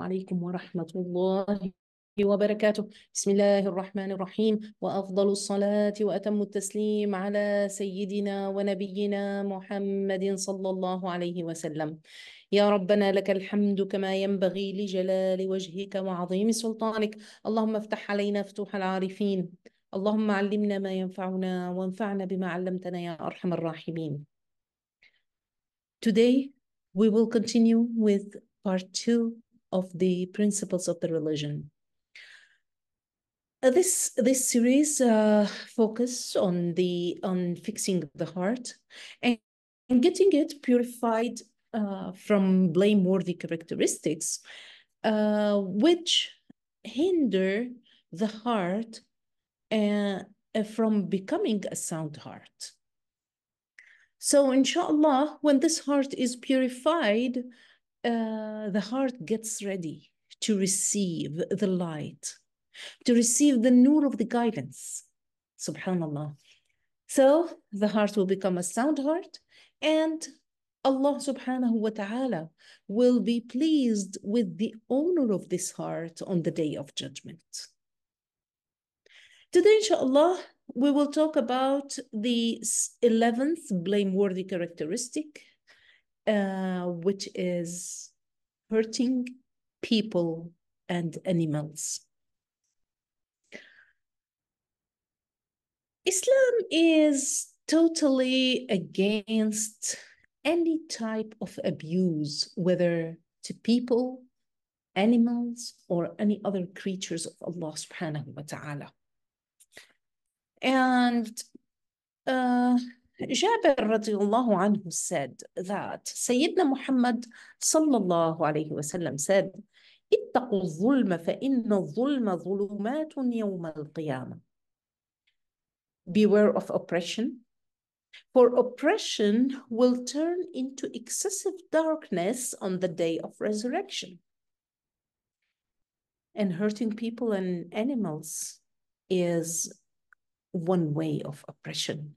عليكم ورحمة الله وبركاته بسم الله الرحمن الرحيم وأفضل الصلاة وأتم التسليم على سيدنا ونبينا محمد صلى الله عليه وسلم يا ربنا لك الحمد كما ينبغي لجلال وجهك وعظيم سلطانك اللهم افتح علينا فتوح العارفين اللهم علمنا ما ينفعنا وانفعنا بما علمتنا يا أرحم الراحمين Today we will continue with part two of the principles of the religion. Uh, this this series uh, focus on the on fixing the heart and, and getting it purified uh, from blameworthy characteristics, uh, which hinder the heart uh, uh from becoming a sound heart. So, inshallah, when this heart is purified, uh, the heart gets ready to receive the light, to receive the nur of the guidance. Subhanallah. So the heart will become a sound heart, and Allah subhanahu wa ta'ala will be pleased with the owner of this heart on the day of judgment. Today, inshallah, we will talk about the 11th blameworthy characteristic, uh, which is hurting people and animals. Islam is totally against any type of abuse, whether to people, animals, or any other creatures of Allah subhanahu wa ta'ala. And uh, رَضِيَ اللَّهُ عَنْهُ said that Sayyidina Muhammad sallallahu alayhi wasallam said, اتقوا الظلم فإن الظلم ظلمات يوم القيامة. Beware of oppression, for oppression will turn into excessive darkness on the day of resurrection. And hurting people and animals is one way of oppression.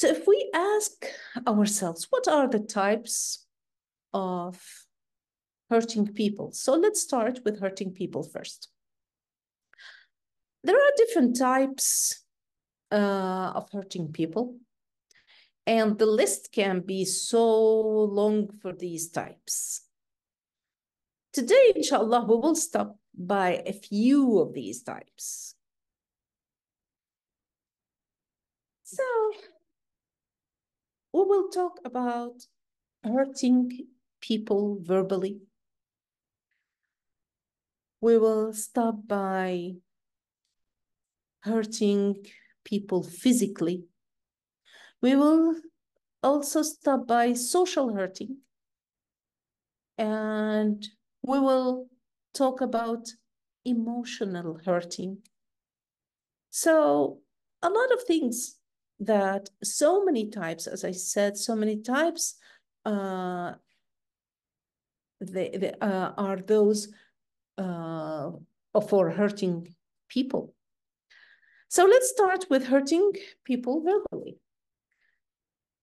So if we ask ourselves, what are the types of hurting people? So let's start with hurting people first. There are different types uh, of hurting people. And the list can be so long for these types. Today, inshallah, we will stop by a few of these types. So we will talk about hurting people verbally. We will stop by hurting people physically. We will also stop by social hurting. And we will talk about emotional hurting. So, a lot of things that so many types, as I said, so many types uh, they, they uh, are those uh, for hurting people. So let's start with hurting people verbally.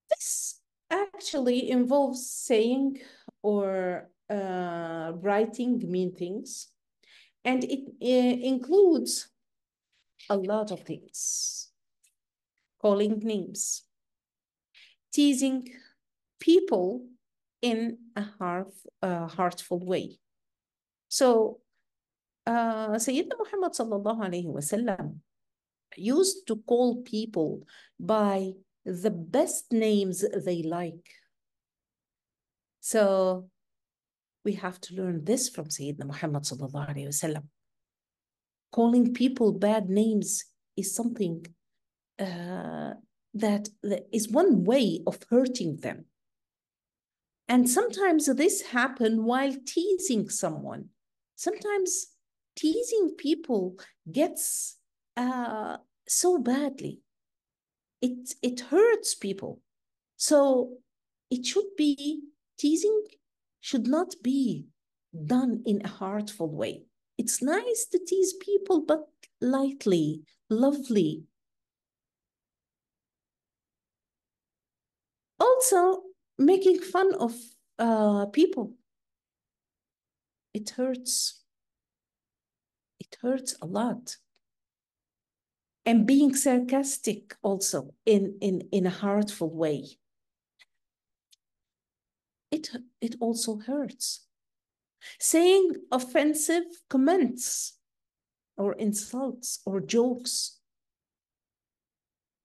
This actually involves saying or uh, writing mean things, and it, it uh, includes a lot of things calling names, teasing people in a heart, uh, heartful way. So uh, Sayyidina Muhammad sallallahu alayhi wasallam used to call people by the best names they like. So we have to learn this from Sayyidina Muhammad sallallahu alayhi wasallam. Calling people bad names is something uh, that is one way of hurting them. And sometimes this happen while teasing someone. Sometimes teasing people gets uh, so badly. It, it hurts people. So it should be, teasing should not be done in a hurtful way. It's nice to tease people, but lightly, lovely, also making fun of uh, people. It hurts. It hurts a lot. And being sarcastic also in, in, in a hurtful way. It, it also hurts. Saying offensive comments or insults or jokes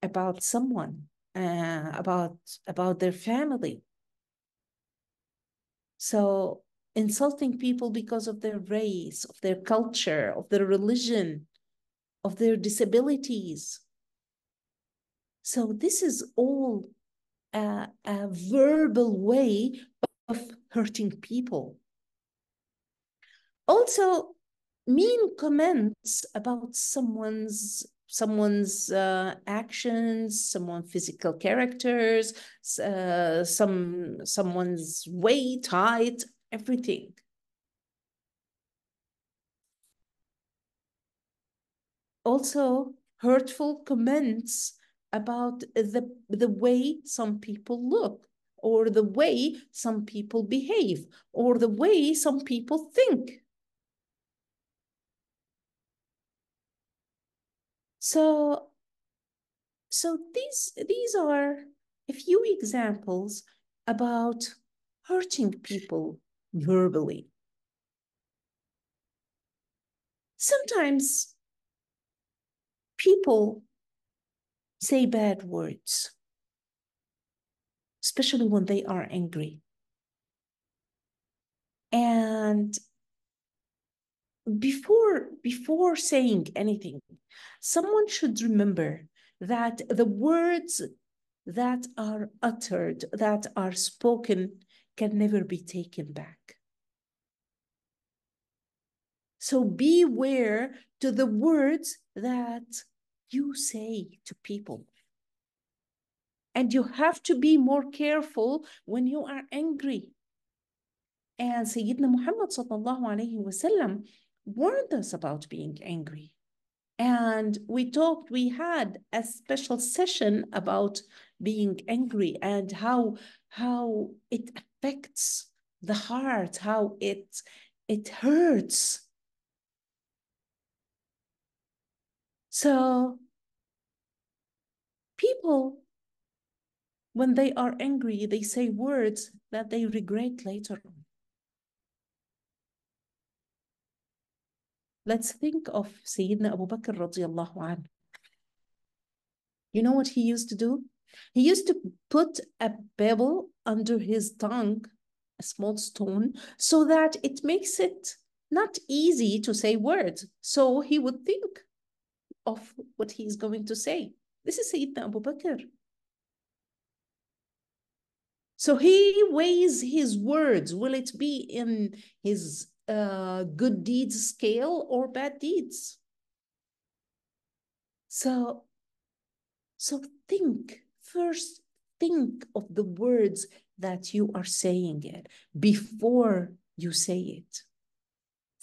about someone uh, about about their family. So insulting people because of their race, of their culture, of their religion, of their disabilities. So this is all a, a verbal way of hurting people. Also, mean comments about someone's someone's uh, actions, someone's physical characters, uh, some someone's weight, height, everything. Also, hurtful comments about the, the way some people look or the way some people behave or the way some people think. So, so these, these are a few examples about hurting people verbally. Sometimes people say bad words, especially when they are angry. And before before saying anything someone should remember that the words that are uttered that are spoken can never be taken back so beware to the words that you say to people and you have to be more careful when you are angry and Sayyidina Muhammad sallallahu alayhi wasallam warned us about being angry. And we talked, we had a special session about being angry and how, how it affects the heart, how it, it hurts. So people, when they are angry, they say words that they regret later on. Let's think of Sayyidina Abu Bakr radiallahu anhu. You know what he used to do? He used to put a pebble under his tongue, a small stone, so that it makes it not easy to say words. So he would think of what he is going to say. This is Sayyidina Abu Bakr. So he weighs his words. Will it be in his uh, good deeds scale or bad deeds. So, so think first, think of the words that you are saying it before you say it.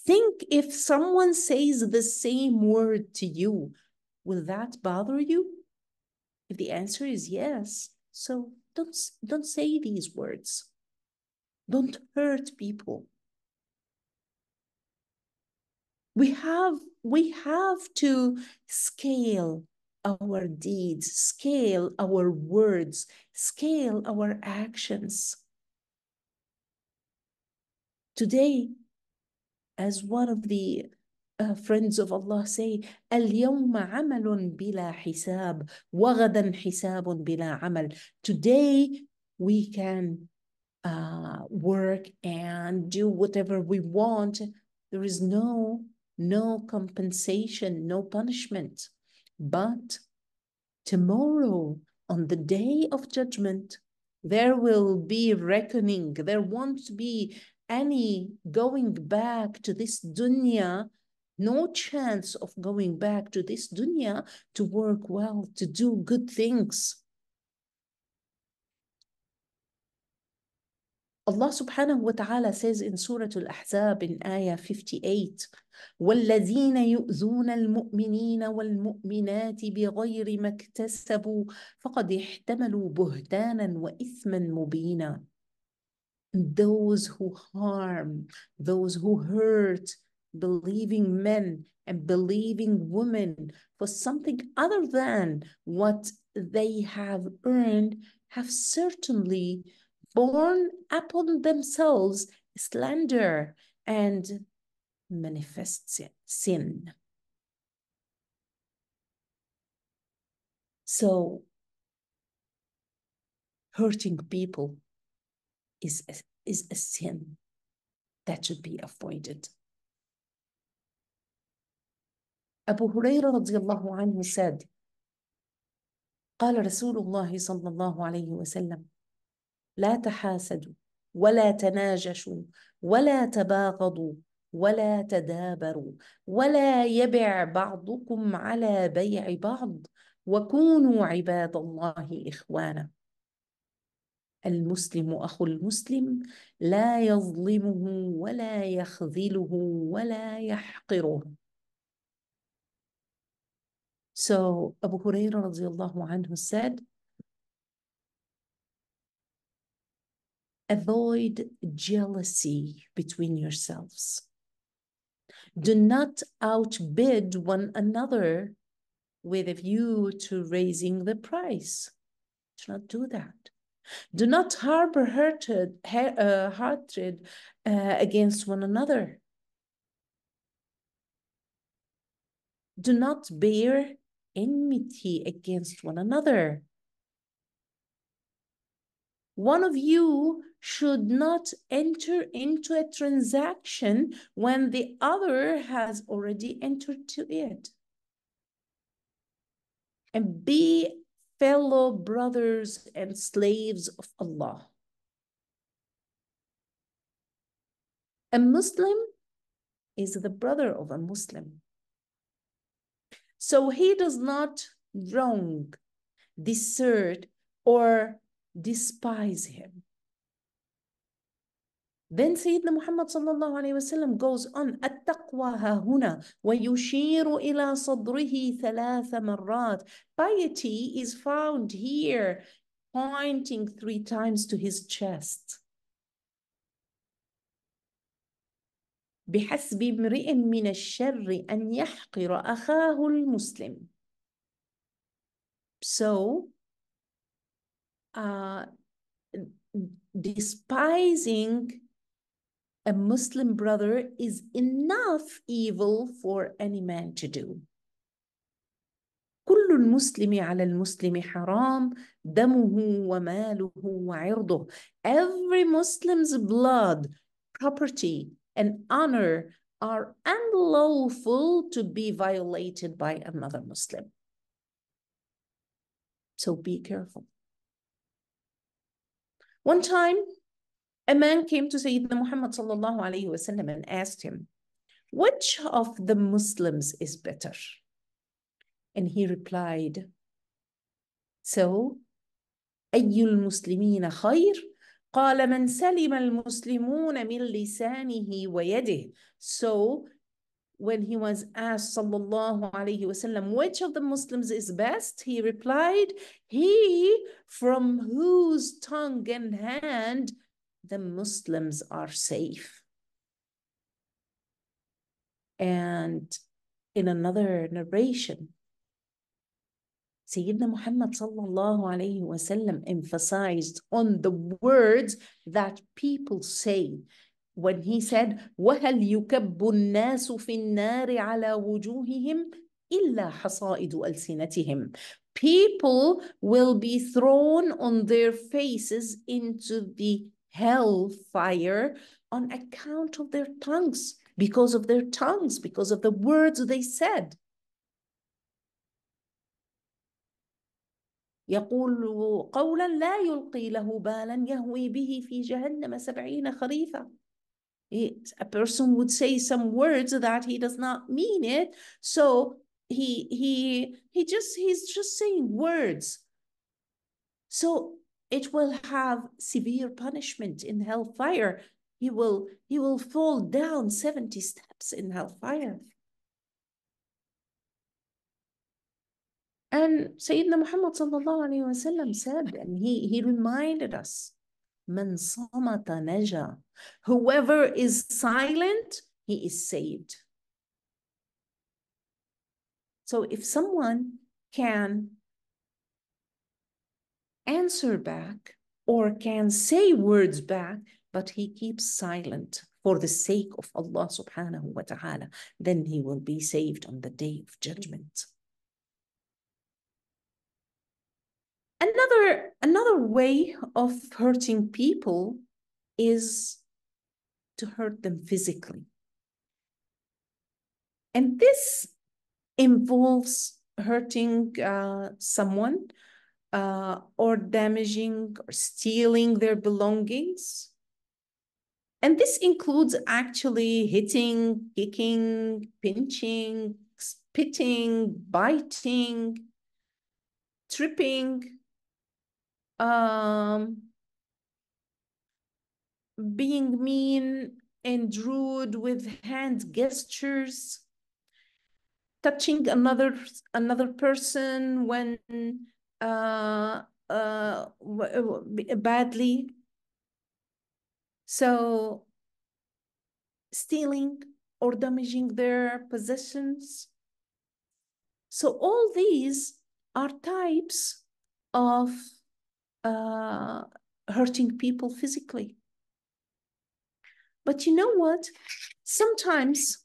Think if someone says the same word to you, will that bother you? If the answer is yes, so don't, don't say these words. Don't hurt people. We have, we have to scale our deeds, scale our words, scale our actions. Today, as one of the uh, friends of Allah say, اليوم عمل بلا حساب وغدا حساب بلا عمل. Today, we can uh, work and do whatever we want. There is no no compensation, no punishment. But tomorrow, on the day of judgment, there will be reckoning. There won't be any going back to this dunya, no chance of going back to this dunya to work well, to do good things. Allah subhanahu wa ta'ala says in Surah Al-Ahzab in Ayah 58, والذين يؤذون المؤمنين والمؤمنات بغير ما اكتسبوا فقد احتملوا بهتانا وإثما مبينا. Those who harm, those who hurt, believing men and believing women for something other than what they have earned have certainly born upon themselves slander and manifest sin. So, hurting people is a, is a sin that should be avoided. Abu Hurairah radiallahu anhu said, قال رسول الله صلى الله عليه وسلم لا تحاسدوا ولا تناجشوا ولا تباغضوا ولا تدابروا ولا يبع بعضكم على بيع بعض وكونوا عباد الله إخوانا المسلم أخو المسلم لا يظلمه ولا يخذله ولا يحقره So Abu Hurairah radiallahu anhu said avoid jealousy between yourselves. Do not outbid one another with a view to raising the price. Do not do that. Do not harbor hatred, uh, hatred uh, against one another. Do not bear enmity against one another one of you should not enter into a transaction when the other has already entered to it. And be fellow brothers and slaves of Allah. A Muslim is the brother of a Muslim. So he does not wrong, desert, or despise him. Then Sayyidina Muhammad sallallahu alayhi wasallam goes on, التقوى هنا ويشير إلى صدره ثلاث مرات. Piety is found here, pointing three times to his chest. بحسب امرئ من الشر أن يحقر أخاه المسلم. So, uh, despising a Muslim brother is enough evil for any man to do. كل المسلم على المسلم حرام دمه وماله وعرضه every Muslim's blood property and honor are unlawful to be violated by another Muslim so be careful one time, a man came to Sayyidina Muhammad sallallahu alayhi wasallam and asked him, which of the Muslims is better? And he replied, so, أي المسلمين خير؟ قال من سلم المسلمون من لسانه ويده. So, when he was asked sallallahu alaihi wasallam which of the muslims is best he replied he from whose tongue and hand the muslims are safe and in another narration Sayyidina Muhammad sallallahu alayhi wasallam emphasized on the words that people say when he said وهل يكب الناس في النار على وجوههم إلا حصائد ألسنتهم people will be thrown on their faces into the hell fire on account of their tongues because of their tongues because of the words they said يقول قولا لا يلقي له بالا يهوي به في جهنم سبعين خريفا It, a person would say some words that he does not mean it. So he he he just he's just saying words. So it will have severe punishment in hellfire. He will he will fall down 70 steps in hellfire. And Sayyidina Muhammad sallallahu alayhi wasallam said, and he, he reminded us من صمت نجا. Whoever is silent, he is saved. So if someone can answer back or can say words back, but he keeps silent for the sake of Allah subhanahu wa ta'ala, then he will be saved on the day of judgment. another another way of hurting people is to hurt them physically and this involves hurting uh, someone uh, or damaging or stealing their belongings and this includes actually hitting kicking pinching spitting biting tripping um, being mean and rude with hand gestures, touching another another person when uh, uh, badly. So stealing or damaging their possessions. So all these are types of uh, hurting people physically. But you know what? Sometimes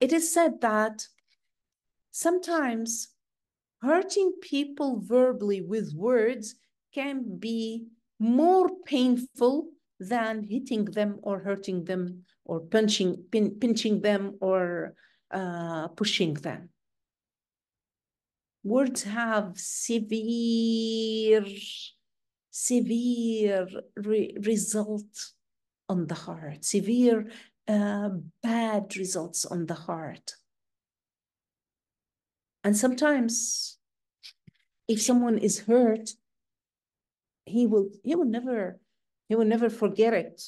it is said that sometimes hurting people verbally with words can be more painful than hitting them or hurting them or punching pin, pinching them or uh, pushing them words have severe, severe re result on the heart, severe uh, bad results on the heart. And sometimes if someone is hurt, he will he will never he will never forget it.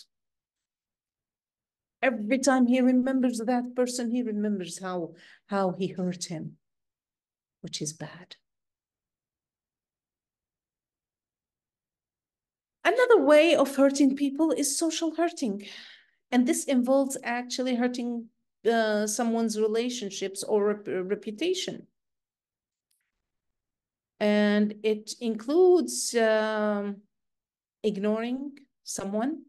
Every time he remembers that person, he remembers how how he hurt him which is bad. Another way of hurting people is social hurting. And this involves actually hurting uh, someone's relationships or rep reputation. And it includes um, ignoring someone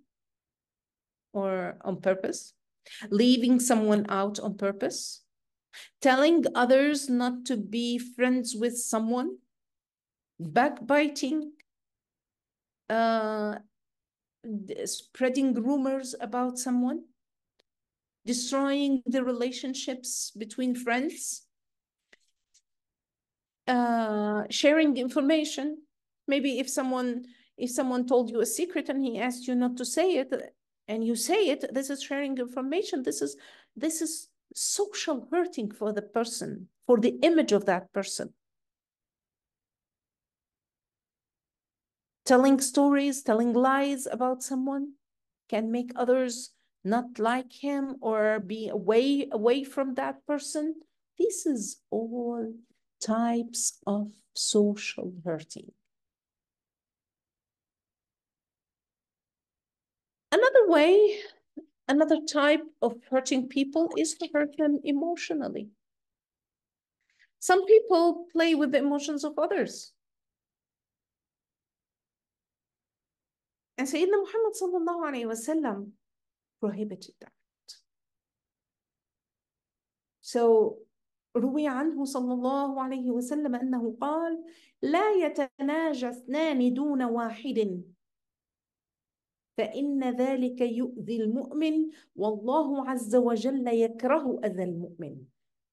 or on purpose, leaving someone out on purpose, telling others not to be friends with someone, backbiting, uh, spreading rumors about someone, destroying the relationships between friends, uh, sharing information. Maybe if someone if someone told you a secret and he asked you not to say it and you say it, this is sharing information. This is this is social hurting for the person, for the image of that person. Telling stories, telling lies about someone can make others not like him or be away away from that person. This is all types of social hurting. Another way Another type of hurting people is to hurt them emotionally. Some people play with the emotions of others. And Sayyidina Muhammad sallallahu alayhi prohibited that. So روي عنه صلى الله عليه وسلم أنه قال لا يتناجى اثنان دون واحد فإن ذلك يؤذي المؤمن والله عز وجل يكره أذى المؤمن.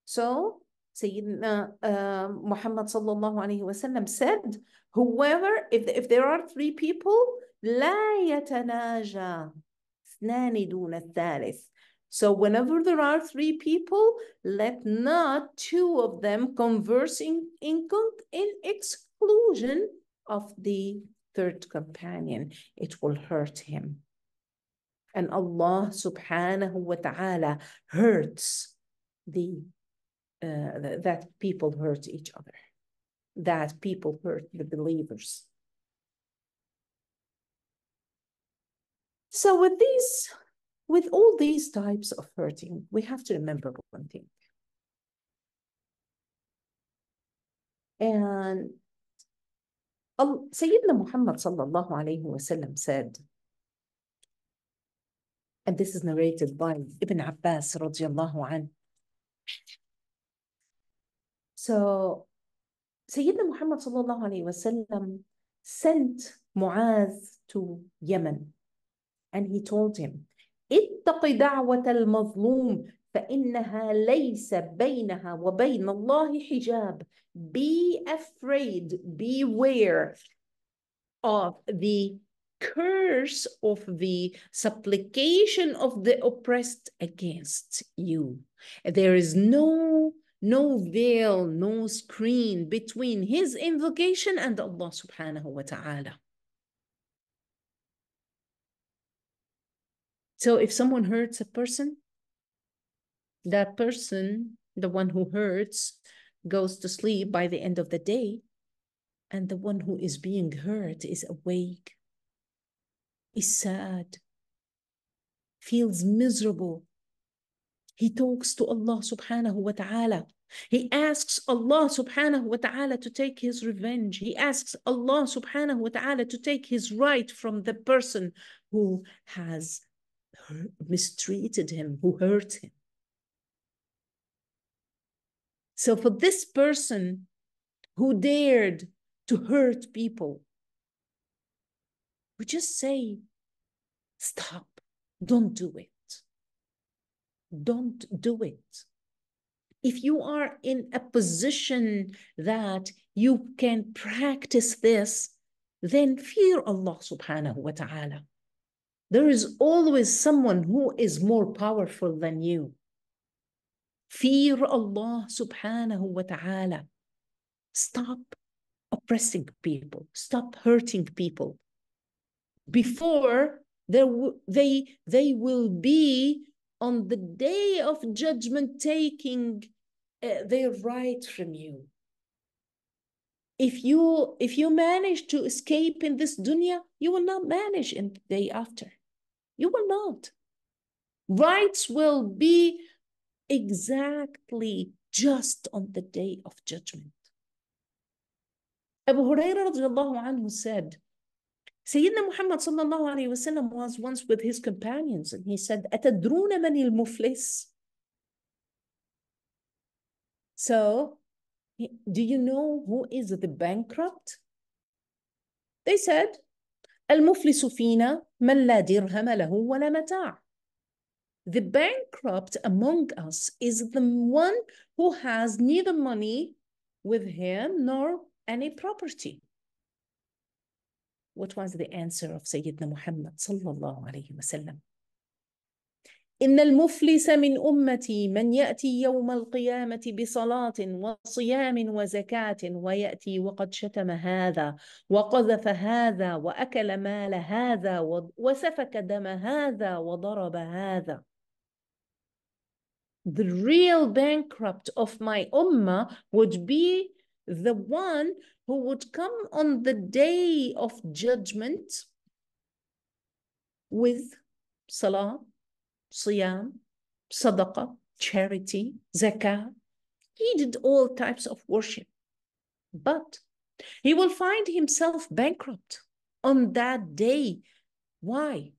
So Sayyidina uh, Muhammad الله عليه وسلم said, whoever, if, if there are three people, لا يتناجى اثنان دون الثالث. So whenever there are three people, let not two of them in, in, in exclusion of the third companion, it will hurt him. And Allah subhanahu wa ta'ala hurts the, uh, that people hurt each other, that people hurt the believers. So with these, with all these types of hurting, we have to remember one thing. And Sayyidina Muhammad sallallahu alayhi wa sallam said, and this is narrated by Ibn Abbas radiallahu So Sayyidina Muhammad sallallahu alayhi wa sallam sent Muaz to Yemen and he told him, ittaqi da'wat al-mazlum فإنها ليس بينها وبين الله حجاب. Be afraid, beware of the curse of the supplication of the oppressed against you. There is no no veil, no screen between his invocation and Allah subhanahu wa ta'ala. So if someone hurts a person, that person, the one who hurts, goes to sleep by the end of the day, and the one who is being hurt is awake, is sad, feels miserable. He talks to Allah subhanahu wa ta'ala. He asks Allah subhanahu wa ta'ala to take his revenge. He asks Allah subhanahu wa ta'ala to take his right from the person who has mistreated him, who hurt him. So for this person who dared to hurt people, we just say, stop, don't do it. Don't do it. If you are in a position that you can practice this, then fear Allah subhanahu wa ta'ala. There is always someone who is more powerful than you. Fear Allah subhanahu wa ta'ala. Stop oppressing people. Stop hurting people. Before they, they will be on the day of judgment taking uh, their right from you. If you if you manage to escape in this dunya, you will not manage in the day after. You will not. Rights will be exactly just on the day of judgment. Abu Hurairah عنه said, Sayyidina Muhammad sallallahu alayhi wasallam was once with his companions and he said, Atadruna man il muflis? So, do you know who is the bankrupt? They said, Al muflisu man la dirham lahu wa la mata'. The bankrupt among us is the one who has neither money with him nor any property. What was the answer of Sayyidina Muhammad sallallahu alayhi wa sallam? إن المفلس من أمتي من يأتي يوم القيامة بصلاة وصيام وزكاة ويأتي وقد شتم هذا وقذف هذا وأكل مال هذا وسفك دم هذا وضرب هذا the real bankrupt of my ummah would be the one who would come on the day of judgment with salah, siyam, sadaqah, charity, zakah. He did all types of worship, but he will find himself bankrupt on that day. Why?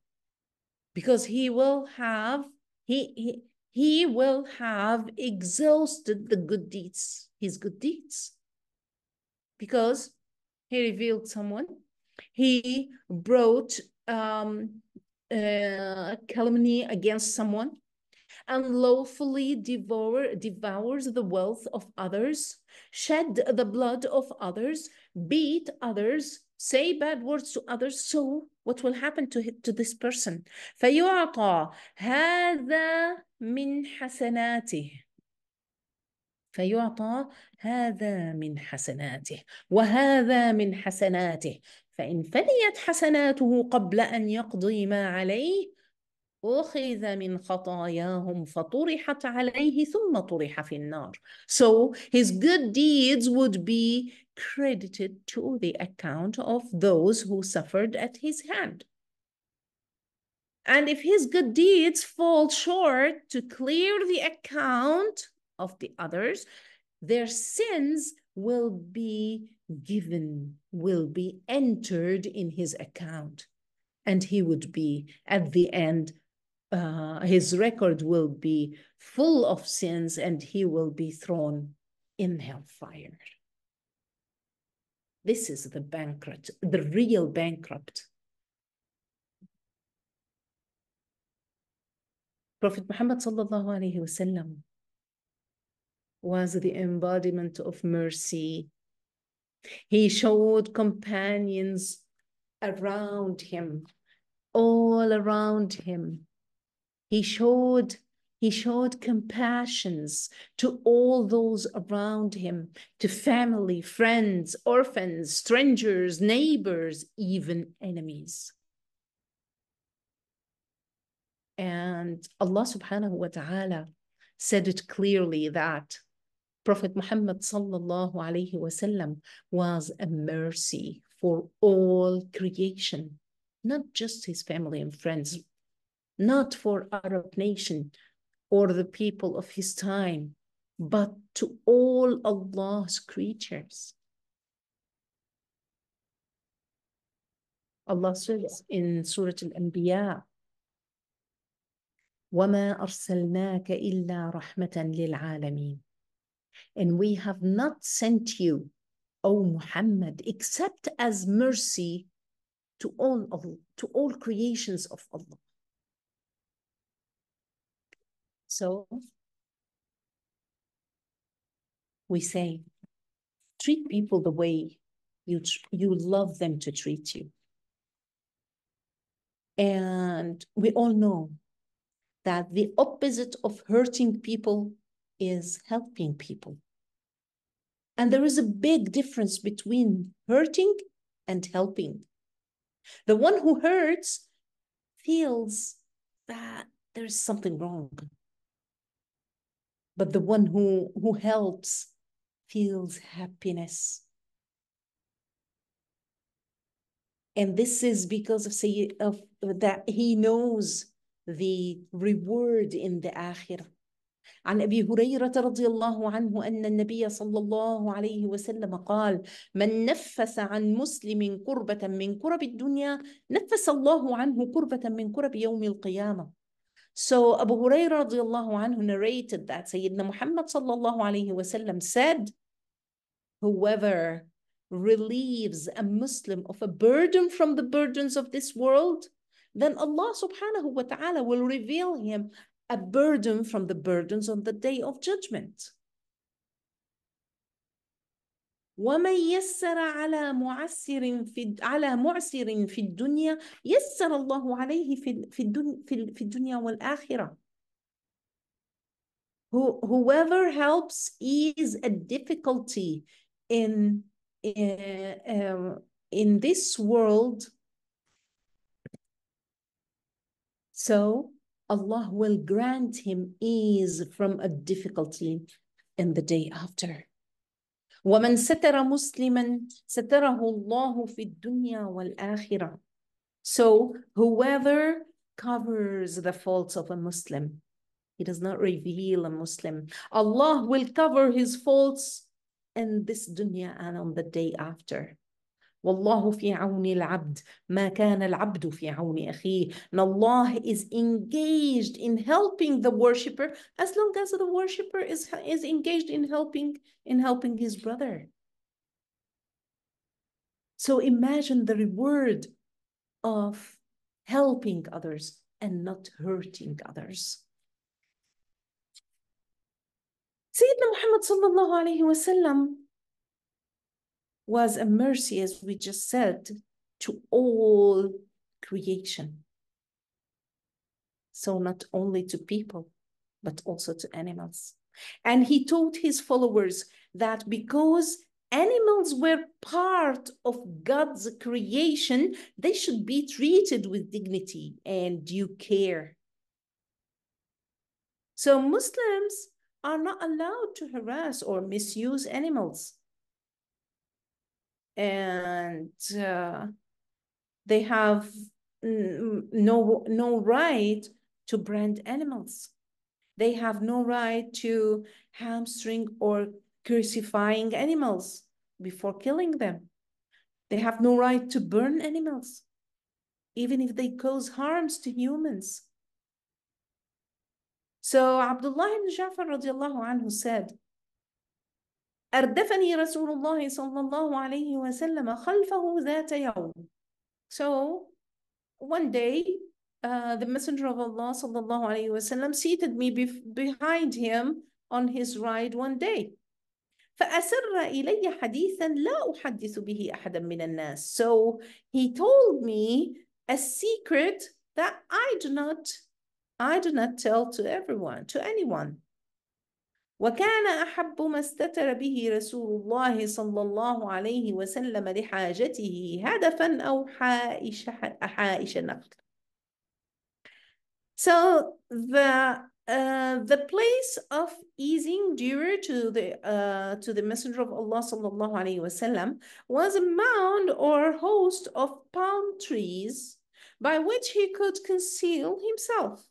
Because he will have, he, he he will have exhausted the good deeds, his good deeds. Because he revealed someone, he brought um, uh, calumny against someone, unlawfully devour, devours the wealth of others, shed the blood of others, beat others, say bad words to others so what will happen to to this person فيعطى هذا من حسناته فيعطى هذا من حسناته وهذا من حسناته فإن فنيت حسناته قبل أن يقضي ما عليه أخذ من خطاياهم فطرحت عليه ثم طرح في النار. So his good deeds would be credited to the account of those who suffered at his hand. And if his good deeds fall short to clear the account of the others, their sins will be given, will be entered in his account. And he would be at the end uh, his record will be full of sins and he will be thrown in hellfire. This is the bankrupt, the real bankrupt. Prophet Muhammad sallallahu was the embodiment of mercy. He showed companions around him, all around him, he showed he showed compassions to all those around him, to family, friends, orphans, strangers, neighbors, even enemies. And Allah subhanahu wa ta'ala said it clearly that Prophet Muhammad sallallahu alayhi wasallam was a mercy for all creation, not just his family and friends, not for Arab nation or the people of his time, but to all Allah's creatures. Allah says in Surah Al-Anbiya, وَمَا أَرْسَلْنَاكَ إِلَّا رَحْمَةً لِلْعَالَمِينَ And we have not sent you, O Muhammad, except as mercy to all, to all creations of Allah. So we say, treat people the way you, you love them to treat you. And we all know that the opposite of hurting people is helping people. And there is a big difference between hurting and helping. The one who hurts feels that there is something wrong but the one who, who helps feels happiness. And this is because of, say, of that he knows the reward in the akhirah. عن ابي هريره رضي الله عنه ان النبي صلى الله عليه وسلم قال من نفس عن مسلم كربه من كرب الدنيا نفس الله عنه كربه من كرب يوم القيامه so Abu Hurairah radiallahu anhu narrated that Sayyidina Muhammad sallallahu alayhi wasallam said, whoever relieves a Muslim of a burden from the burdens of this world, then Allah subhanahu wa ta'ala will reveal him a burden from the burdens on the day of judgment. ومن يسر على معسر في على معسر في الدنيا يسر الله عليه في في في الدنيا والاخره whoever helps ease a difficulty in uh, in this world so Allah will grant him ease from a difficulty in the day after ومن ستر مسلما ستره الله في الدنيا والآخرة so whoever covers the faults of a Muslim he does not reveal a Muslim Allah will cover his faults in this dunya and on the day after والله في عون العبد ما كان العبد في عون أخيه and Allah is engaged in helping the worshipper as long as the worshipper is, is engaged in helping in helping his brother so imagine the reward of helping others and not hurting others. سيدنا محمد صلى الله عليه وسلم was a mercy, as we just said, to all creation. So, not only to people, but also to animals. And he taught his followers that because animals were part of God's creation, they should be treated with dignity and due care. So Muslims are not allowed to harass or misuse animals and uh, they have no no right to brand animals. They have no right to hamstring or crucifying animals before killing them. They have no right to burn animals, even if they cause harms to humans. So Abdullah ibn Jafar radiallahu anhu said, أردفني رسول الله صلى الله عليه وسلم خلفه ذات يوم. So one day uh, the Messenger of Allah صلى الله عليه وسلم seated me be- behind him on his ride one day. فأسر إلي حديثا لا أحدث به أحدا من الناس. So he told me a secret that I do not I do not tell to everyone, to anyone. وكان أحب ما استتر به رسول الله صلى الله عليه وسلم لحاجته هدفا أو حائش حائش نقل. So the uh, the place of easing dearer to the uh, to the Messenger of Allah sallallahu alaihi wasallam was a mound or host of palm trees by which he could conceal himself.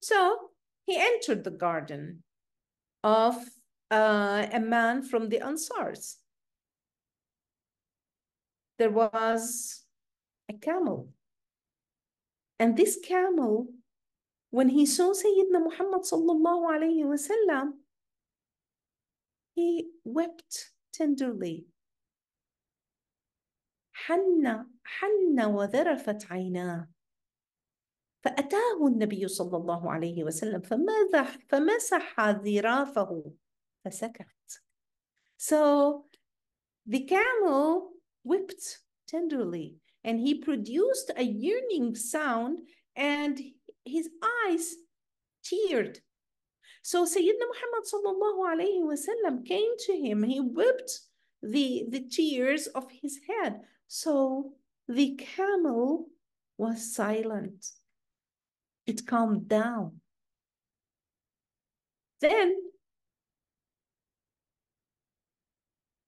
So he entered the garden of uh, a man from the Ansars. There was a camel. And this camel, when he saw Sayyidina Muhammad sallallahu alayhi wasallam, he wept tenderly. حن حن وذرفت عيناه فأتاه النبي صلى الله عليه وسلم فماذا فمسح ذرافه فسكت so the camel whipped tenderly and he produced a yearning sound and his eyes teared so Sayyidina Muhammad sallallahu alayhi wasallam came to him. He whipped the, the tears of his head. So the camel was silent. It calmed down. Then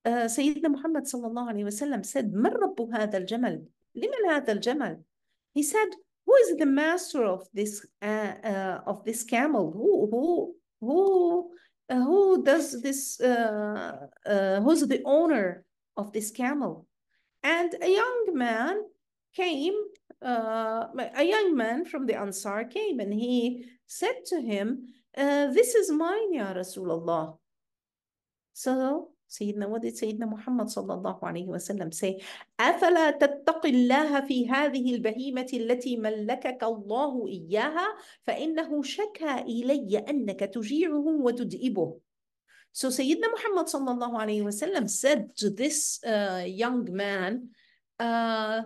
uh, Sayyidina Muhammad sallallahu alayhi wasallam said, من هذا الجمل? لمن هذا الجمل? He said, who is the master of this uh, uh, of this camel? Who who who uh, who does this? Uh, uh, who's the owner of this camel? And a young man came uh, a young man from the Ansar came and he said to him, uh, This is mine, Ya Rasulullah. So Sayyidina, what did Sayyidina Muhammad sallallahu alayhi wasallam say? أَفَلَا تَتَّقِ اللَّهَ فِي هَذِهِ الْبَهِيمَةِ الَّتِي مَلَّكَكَ اللَّهُ إِيَّاهَا فَإِنَّهُ شَكَى إِلَيَّ أَنَّكَ تُجِيعُهُ وَتُدْئِبُهُ So Sayyidina Muhammad sallallahu alayhi wasallam said to this uh, young man, uh,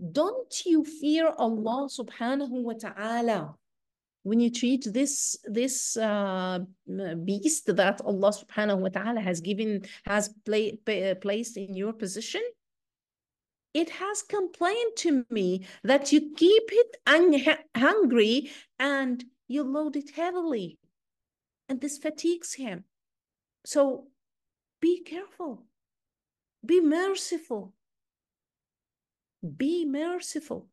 don't you fear Allah subhanahu wa ta'ala when you treat this, this uh, beast that Allah subhanahu wa ta'ala has given, has uh, placed in your position? It has complained to me that you keep it hungry and you load it heavily. And this fatigues him. So be careful, be merciful, be merciful.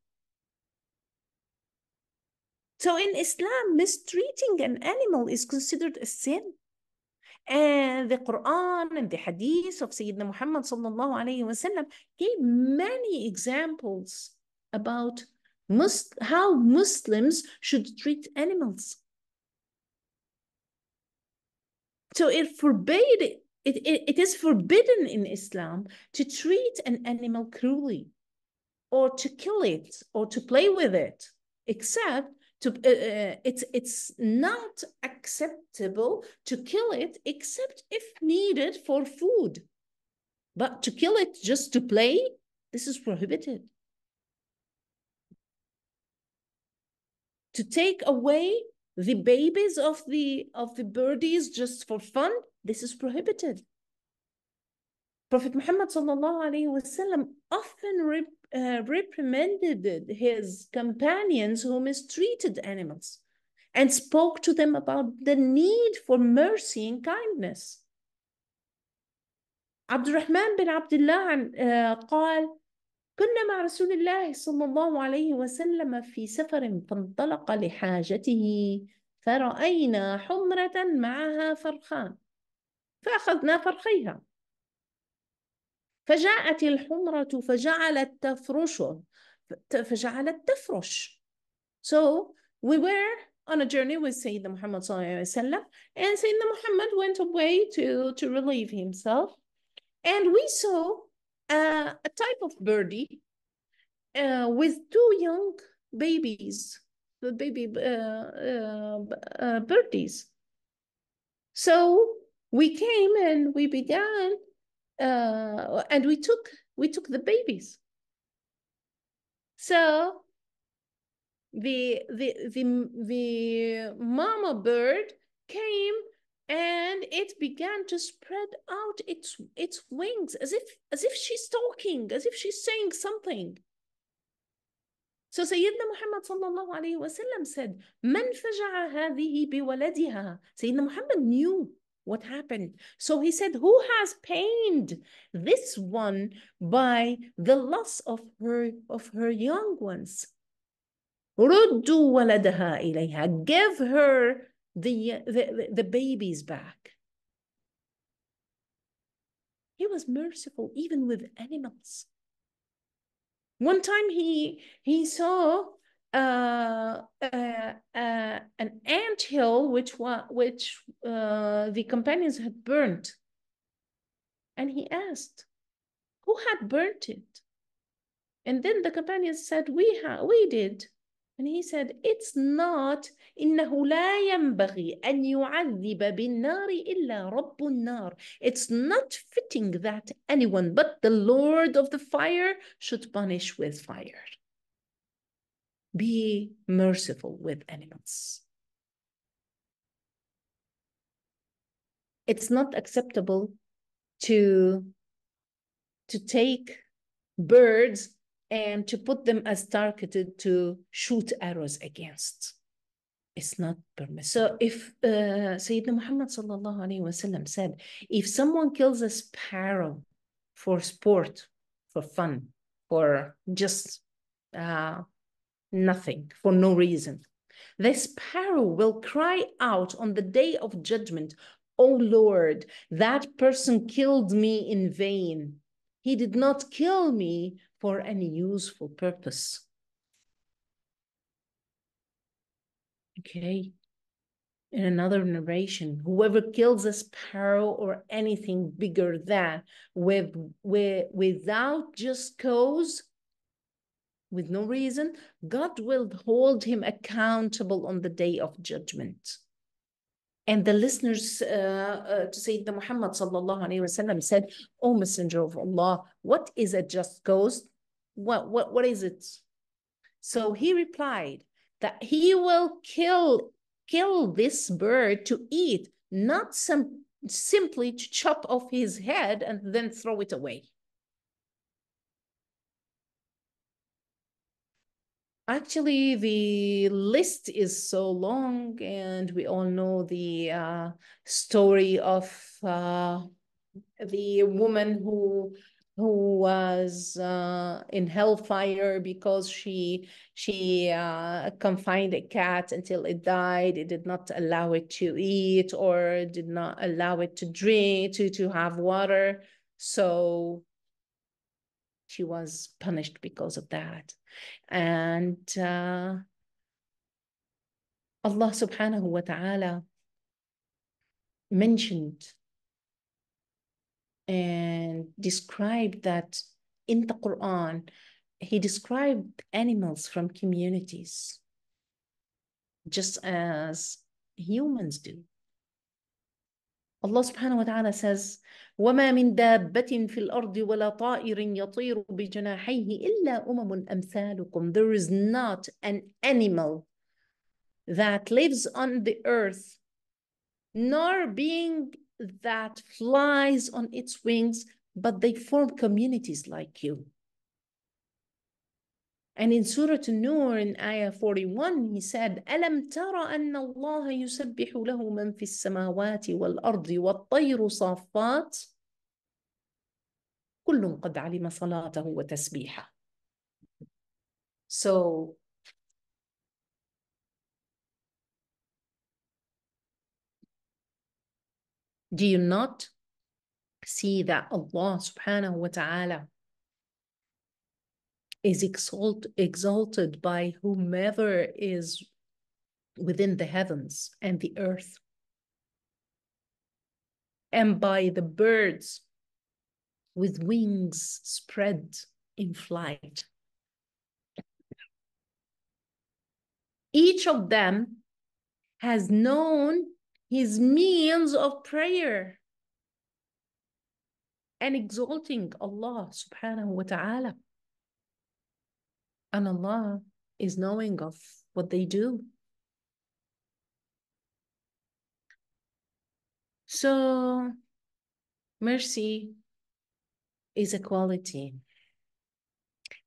So in Islam, mistreating an animal is considered a sin. And the Quran and the Hadith of Sayyidina Muhammad sallallahu gave many examples about Mus- how Muslims should treat animals. So it forbade it, it, it is forbidden in Islam to treat an animal cruelly or to kill it or to play with it, except to, uh, uh, it's, it's not acceptable to kill it except if needed for food. But to kill it just to play, this is prohibited. To take away the babies of the of the birdies just for fun, this is prohibited. Prophet Muhammad sallallahu alayhi wa sallam often rep uh, reprimanded his companions who mistreated animals and spoke to them about the need for mercy and kindness. عبد الرحمن بن عبد الله قال كنا مع رسول الله صلى الله عليه وسلم في سفر فانطلق لحاجته فرأينا حمرة معها فرخان فأخذنا فرخيها فجاءت الحمرة فجعلت تفرش فجعلت تفرش so we were on a journey with Sayyidina Muhammad وسلم, and Sayyidina Muhammad went away to, to relieve himself and we saw uh, a type of birdie uh, with two young babies, the baby uh, uh, uh birdies. So we came and we began uh, and we took we took the babies. So the the the the mama bird came and it began to spread out its its wings as if as if she's talking, as if she's saying something. So Sayyidina Muhammad sallallahu alayhi wasallam said, من فجع هذه بولدها? Sayyidina Muhammad knew what happened? So he said, Who has pained this one by the loss of her of her young ones? Ruddu waladaha ilayha. Give her the, the, the babies back. He was merciful even with animals. One time he he saw uh, uh, uh, an ant hill which one, which uh, the companions had burnt. And he asked, "Who had burnt it?" And then the companions said, "We ha- we did." And he said, "It's not. إنه لا ينبغي أن يعذب بالنار إلا رب النار. It's not fitting that anyone but the Lord of the fire should punish with fire." be merciful with animals. It's not acceptable to, to take birds and to put them as targeted to shoot arrows against. It's not permissible. So if uh, Sayyidina Muhammad sallallahu alayhi wasallam said, if someone kills a sparrow for sport, for fun, for just uh, nothing for no reason. The sparrow will cry out on the day of judgment, O oh Lord, that person killed me in vain. He did not kill me for any useful purpose. Okay. In another narration, whoever kills a sparrow or anything bigger than with, with without just cause with no reason, God will hold him accountable on the day of judgment. And the listeners uh, uh, to say the Muhammad sallallahu said, "O Messenger of Allah, what is a just cause? What what what is it?" So he replied that he will kill kill this bird to eat, not some simply to chop off his head and then throw it away. actually the list is so long and we all know the uh, story of uh, the woman who who was uh, in hellfire because she she uh, confined a cat until it died it did not allow it to eat or did not allow it to drink to to have water so she was punished because of that. And uh, Allah subhanahu wa ta'ala mentioned and described that in the Quran, he described animals from communities just as humans do. Allah subhanahu wa ta'ala says, وما من دابة في الأرض ولا طائر يطير بجناحيه إلا أمم أمثالكم there is not an animal that lives on the earth nor being that flies on its wings but they form communities like you and in Surah An-Nur in Ayah 41, he said, أَلَمْ تَرَ أَنَّ اللَّهَ يُسَبِّحُ لَهُ مَنْ فِي السَّمَاوَاتِ وَالْأَرْضِ وَالطَّيْرُ صَافَّاتٍ كُلٌّ قَدْ عَلِمَ صَلَاتَهُ وَتَسْبِيحَهُ So do you not see that Allah subhanahu wa ta'ala is exalt, exalted by whomever is within the heavens and the earth, and by the birds with wings spread in flight. Each of them has known his means of prayer and exalting Allah subhanahu wa ta'ala. And Allah is knowing of what they do. So mercy is a quality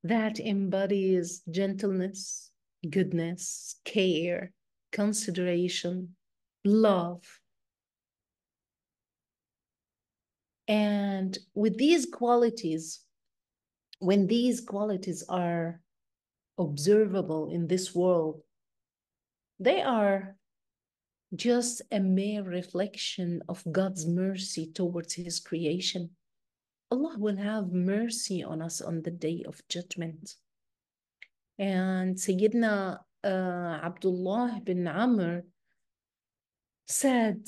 that embodies gentleness, goodness, care, consideration, love. And with these qualities, when these qualities are observable in this world, they are just a mere reflection of God's mercy towards his creation. Allah will have mercy on us on the day of judgment. And Sayyidina uh, Abdullah bin Amr said,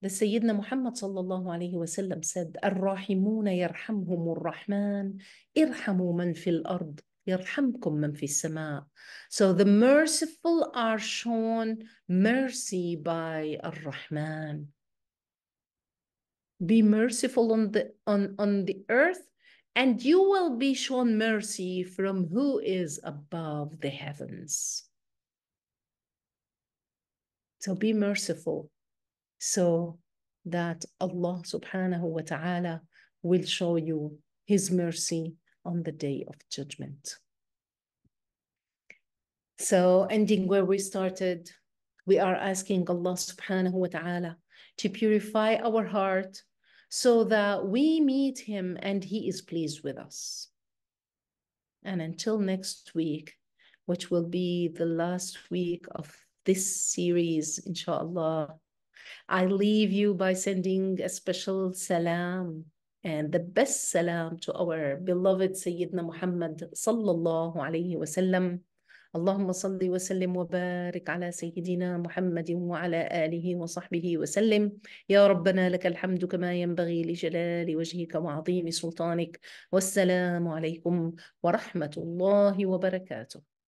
the Sayyidina Muhammad sallallahu alayhi wasallam said, الرَّاحِمُونَ يَرْحَمْهُمُ rahman irhamu man fil-ard.'" يرحمكم من في السماء so the merciful are shown mercy by الرحمن be merciful on the on on the earth and you will be shown mercy from who is above the heavens so be merciful so that Allah subhanahu wa ta'ala will show you his mercy on the day of judgment. So, ending where we started, we are asking Allah subhanahu wa ta'ala to purify our heart so that we meet Him and He is pleased with us. And until next week, which will be the last week of this series, inshallah, I leave you by sending a special salam and the best salam to our beloved Sayyidina Muhammad sallallahu alayhi wasallam. اللهم صل وسلم وبارك على سيدنا محمد وعلى آله وصحبه وسلم يا ربنا لك الحمد كما ينبغي لجلال وجهك وعظيم سلطانك والسلام عليكم ورحمة الله وبركاته